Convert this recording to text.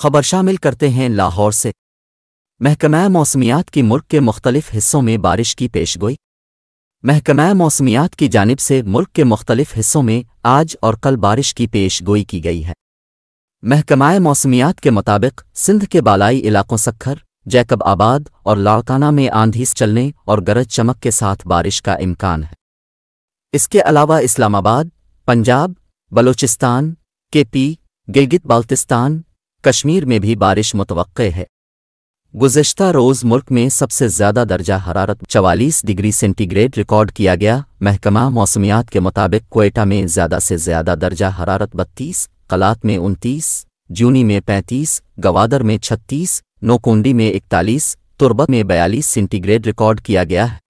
खबर शामिल करते हैं लाहौर से महकमा मौसमियात की मुल्क के मुख्तलिफ हिस्सों में बारिश की पेशगोई महकमा मौसमियात की जानब से मुल्क के मुख्तलिफ हिस्सों में आज और कल बारिश की पेश गोई की गई है महकमा मौसमियात के मुताबिक सिंध के बालाई इलाकों सखर जैकब आबाद और लाड़काना में आंधीस चलने और गरज चमक के साथ बारिश का इम्कान है इसके अलावा इस्लामाबाद पंजाब बलूचिस्तान केपी गिलगित बाल्तिस्तान कश्मीर में भी बारिश मुतव है गुजशत रोज़ मुल्क में सबसे ज़्यादा दर्जा हरारत चवालीस डिग्री सेंटीग्रेड रिकॉर्ड किया गया महकमा मौसमियात के मुताबिक कोयटा में ज़्यादा से ज़्यादा दर्जा हरारत बत्तीस कलात में उनतीस जूनी में पैंतीस गवादर में छत्तीस नोकुंडी में इकतालीस तुरबत में बयालीस सेंटीग्रेड रिकॉर्ड किया गया है